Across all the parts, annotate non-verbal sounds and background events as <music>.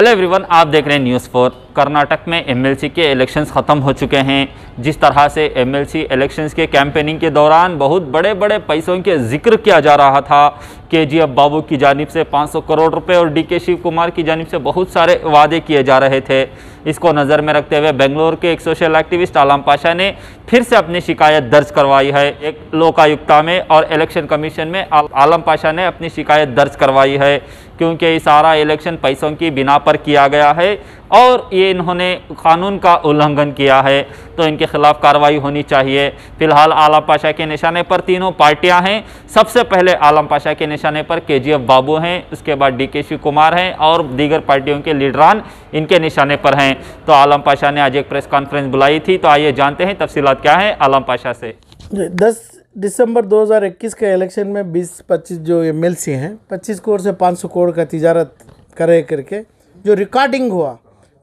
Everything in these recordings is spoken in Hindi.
हेलो एवरीवन आप देख रहे हैं न्यूज़ फोर कर्नाटक में एमएलसी के इलेक्शंस ख़त्म हो चुके हैं जिस तरह से एमएलसी इलेक्शंस के कैंपेनिंग के दौरान बहुत बड़े बड़े पैसों के जिक्र किया जा रहा था के जी एफ बाबू की जानब से 500 करोड़ रुपए और डी के शिव कुमार की जानब से बहुत सारे वादे किए जा रहे थे इसको नज़र में रखते हुए बेंगलोर के एक सोशल एक्टिविस्ट आलम पाशा ने फिर से अपनी शिकायत दर्ज करवाई है एक लोकायुक्ता में और इलेक्शन कमीशन में आलम पाशा ने अपनी शिकायत दर्ज करवाई है क्योंकि ये सारा इलेक्शन पैसों की बिना पर किया गया है और ये इन्होंने कानून का उल्लंघन किया है तो इनके खिलाफ कार्रवाई होनी चाहिए फिलहाल आलम पाशा के निशाने पर तीनों पार्टियां हैं सबसे पहले आलम पाशा के निशाने पर के जी एफ बाबू हैं उसके बाद डी के शिव कुमार हैं और दीगर पार्टियों के लीडरान इनके निशाने पर हैं तो आलम पाशा ने आज एक प्रेस कॉन्फ्रेंस बुलाई थी तो आइए जानते हैं तफसीत क्या है आलम पाशा से दस दिसंबर 2021 के इलेक्शन में 20-25 जो एम एल हैं 25 करोड़ से 500 करोड़ का तजारत करे करके जो रिकॉर्डिंग हुआ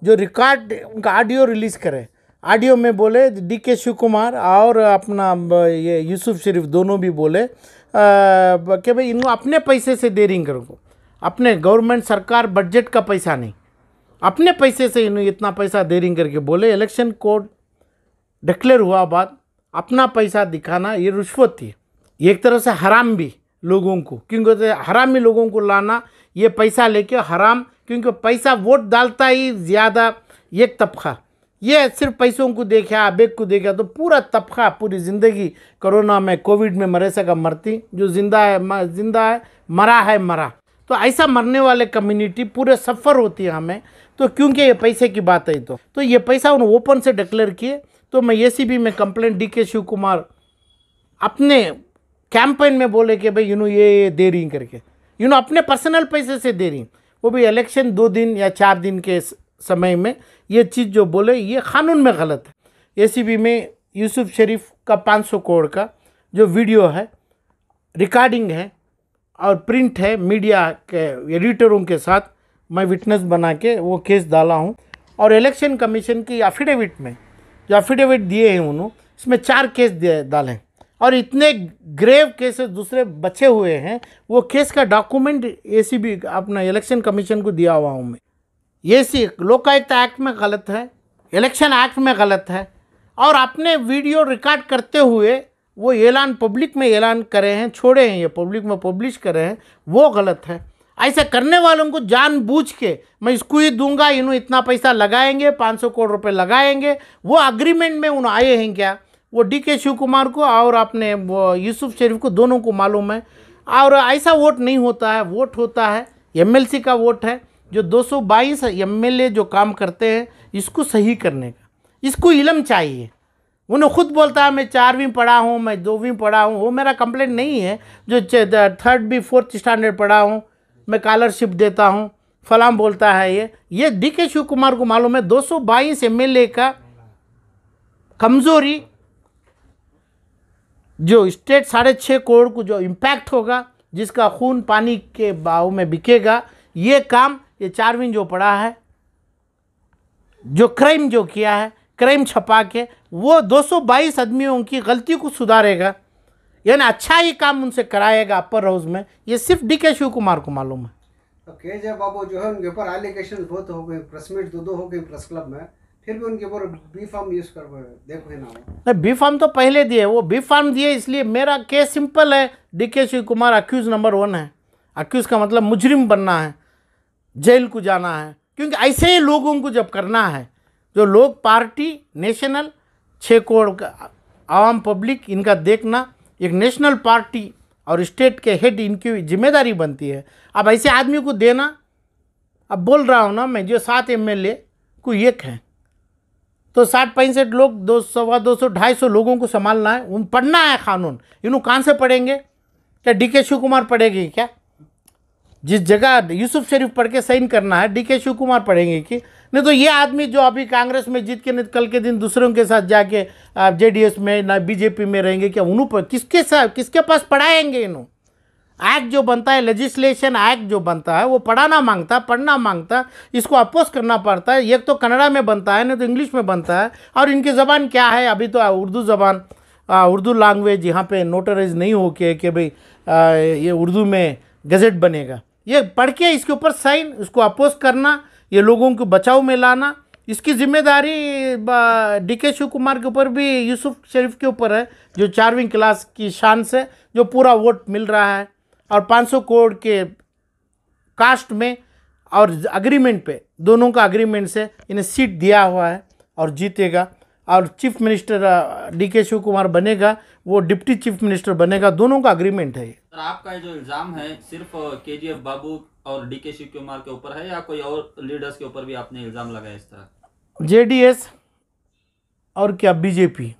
जो रिकॉर्ड उनका ऑडियो रिलीज़ करे ऑडियो में बोले डी के शिव कुमार और अपना ये यूसुफ शरीफ दोनों भी बोले कि भाई इनको अपने पैसे से डेयरिंग करो अपने गवर्नमेंट सरकार बजट का पैसा नहीं अपने पैसे से इन्होंने इतना पैसा डेयरिंग करके बोले इलेक्शन कोड डिक्लेयर हुआ बाद अपना पैसा दिखाना ये रिश्वत थी एक तरह से हराम भी लोगों को क्योंकि हराम में लोगों को लाना ये पैसा लेके हराम क्योंकि पैसा वोट डालता ही ज़्यादा एक तबका ये सिर्फ पैसों को देखा आबेग को देखा तो पूरा तबका पूरी ज़िंदगी कोरोना में कोविड में मरे सका मरती जो जिंदा है जिंदा है मरा है मरा तो ऐसा मरने वाले कम्युनिटी पूरे सफ़र होती है हमें तो क्योंकि ये पैसे की बात है तो तो ये पैसा उन्होंने ओपन से डिक्लेयर किए तो मैं एसीबी में complaint D K Shiv Kumar अपने कैंपेन में बोले कि भाई यू नो ये, ये दे रही करके यू नो अपने पर्सनल पैसे से दे रही वो भी इलेक्शन दो दिन या चार दिन के समय में ये चीज़ जो बोले ये कानून में गलत है बी में यूसुफ शरीफ का सौ करोड़ का जो वीडियो है रिकॉर्डिंग है और प्रिंट है मीडिया के एडिटरों के साथ मैं विटनेस बना के वो केस डाला हूँ और इलेक्शन कमीशन की एफिडेविट में जो एफिडेविट दिए हैं उन्होंने इसमें चार केस डालें और इतने ग्रेव केसेस दूसरे बचे हुए हैं वो केस का डॉक्यूमेंट बी अपना इलेक्शन कमीशन को दिया हुआ हूँ मैं ये सी लोकायुक्त एक्ट में गलत है इलेक्शन एक्ट में गलत है और अपने वीडियो रिकॉर्ड करते हुए वो ऐलान पब्लिक में ऐलान करे हैं छोड़े हैं ये पब्लिक में पब्लिश करे हैं वो गलत है ऐसा करने वालों को जानबूझ के मैं इसको ही दूंगा इन्हों इतना पैसा लगाएंगे 500 करोड़ रुपए लगाएंगे वो अग्रीमेंट में उन आए हैं क्या वो डी के शिव कुमार को और अपने यूसुफ शरीफ को दोनों को मालूम है और ऐसा वोट नहीं होता है वोट होता है एम का वोट है जो दो सौ जो काम करते हैं इसको सही करने का इसको इलम चाहिए उन्हें खुद बोलता है मैं चारवीं पढ़ा हूँ मैं दोवीं पढ़ा हूँ वो मेरा कंप्लेंट नहीं है जो थर्ड भी फोर्थ स्टैंडर्ड पढ़ा हूँ मैं कॉलरशिप देता हूँ फलाम बोलता है ये ये डी के शिव कुमार को मालूम है दो सौ बाईस एम का कमज़ोरी जो स्टेट साढ़े छः करोड़ को जो इम्पैक्ट होगा जिसका खून पानी के भाव में बिकेगा ये काम ये चारविन जो पड़ा है जो क्राइम जो किया है क्राइम छपा के वो 222 आदमियों की गलती को सुधारेगा यानी अच्छा ही काम उनसे कराएगा अपर हाउस में ये सिर्फ डी के शिव कुमार को मालूम है तो के जे बाबू जो है उनके ऊपर एलिगेशन बहुत हो गई प्रेस मीट दो दो हो गई प्रेस क्लब में फिर भी उनके ऊपर बी फार्म यूज़ कर देख लेना नहीं बी फार्म तो पहले दिए वो बी फार्म दिए इसलिए मेरा केस सिंपल है D K Shiv Kumar accused number one है अक्यूज़ का मतलब मुजरिम बनना है जेल को जाना है क्योंकि ऐसे ही लोगों को जब करना है जो लोग पार्टी नेशनल छः करोड़ आवाम पब्लिक इनका देखना एक नेशनल पार्टी और स्टेट के हेड इनकी जिम्मेदारी बनती है अब ऐसे आदमी को देना अब बोल रहा हूँ ना मैं जो सात एम को एक हैं तो साठ पैंसठ लोग दो सवा दो सौ ढाई सौ लोगों को संभालना है उन पढ़ना है कानून इन्हों कहाँ से पढ़ेंगे क्या डी के शिव कुमार पढ़ेगी क्या जिस जगह यूसुफ शरीफ पढ़ के साइन करना है डी के शिव कुमार पढ़ेंगे कि नहीं तो ये आदमी जो अभी कांग्रेस में जीत के नहीं कल के दिन दूसरों के साथ जाके आप जे में ना बीजेपी में रहेंगे क्या उन्हों पर किसके साथ किसके पास पढ़ाएंगे इन्हों एक्ट जो बनता है लेजिस्लेशन एक्ट जो बनता है वो पढ़ाना मांगता पढ़ना मांगता इसको अपोज करना पड़ता है एक तो कन्नड़ा में बनता है नहीं तो इंग्लिश में बनता है और इनकी ज़बान क्या है अभी तो उर्दू ज़बान उर्दू लैंग्वेज यहाँ पे नोटराइज नहीं हो के कि भाई ये उर्दू में गज़ेट बनेगा ये पढ़ के इसके ऊपर साइन उसको अपोज करना ये लोगों को बचाव में लाना इसकी जिम्मेदारी डी के शिव कुमार के ऊपर भी यूसुफ शरीफ के ऊपर है जो चारवीं क्लास की शान से जो पूरा वोट मिल रहा है और 500 करोड़ के कास्ट में और अग्रीमेंट पे दोनों का अग्रीमेंट से इन्हें सीट दिया हुआ है और जीतेगा और chief minister D K Shiv Kumar बनेगा वो डिप्टी चीफ मिनिस्टर बनेगा दोनों का अग्रीमेंट है सर आपका जो इल्ज़ाम है सिर्फ के जी एफ बाबू और डी के शिव कुमार के ऊपर है या कोई और लीडर्स के ऊपर भी आपने इल्ज़ाम लगाया इस तरह जे डी एस और क्या बीजेपी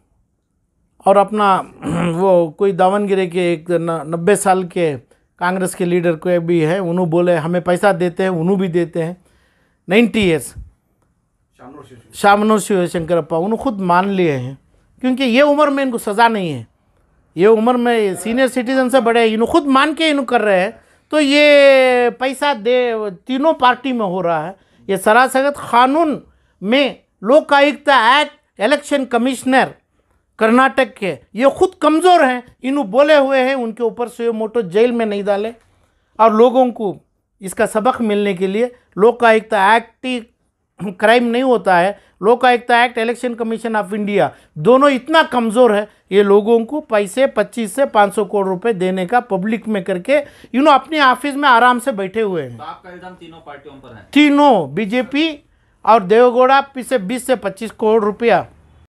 और अपना <clears throat> वो कोई दावनगिरे के एक नब्बे साल के कांग्रेस के लीडर को भी है उन्होंने बोले हमें पैसा देते हैं उन्होंने भी देते हैं ninety years Shamanur Shivashankarappa उन्होंने खुद मान लिए हैं क्योंकि ये उम्र में इनको सज़ा नहीं है ये उम्र में सीनियर सिटीजन से बड़े इन्हों खुद मान के इन्हों कर रहे हैं तो ये पैसा दे तीनों पार्टी में हो रहा है ये सरासगत कानून में Lokayukta act election commissioner Karnataka के ये खुद कमज़ोर हैं इन्हों बोले हुए हैं उनके ऊपर से मोटो जेल में नहीं डाले और लोगों को इसका सबक मिलने के लिए लोकायुक्ता एक्ट क्राइम नहीं होता है Lokayukta act election commission of India दोनों इतना कमज़ोर है ये लोगों को पैसे 25 से 500 करोड़ रुपए देने का पब्लिक में करके यू नो अपने ऑफिस में आराम से बैठे हुए हैं तो आपका इल्ज़ाम तीनों पार्टियों पर है तीनों बीजेपी और देवगौड़ा पीछे 20 से 25 करोड़ रुपया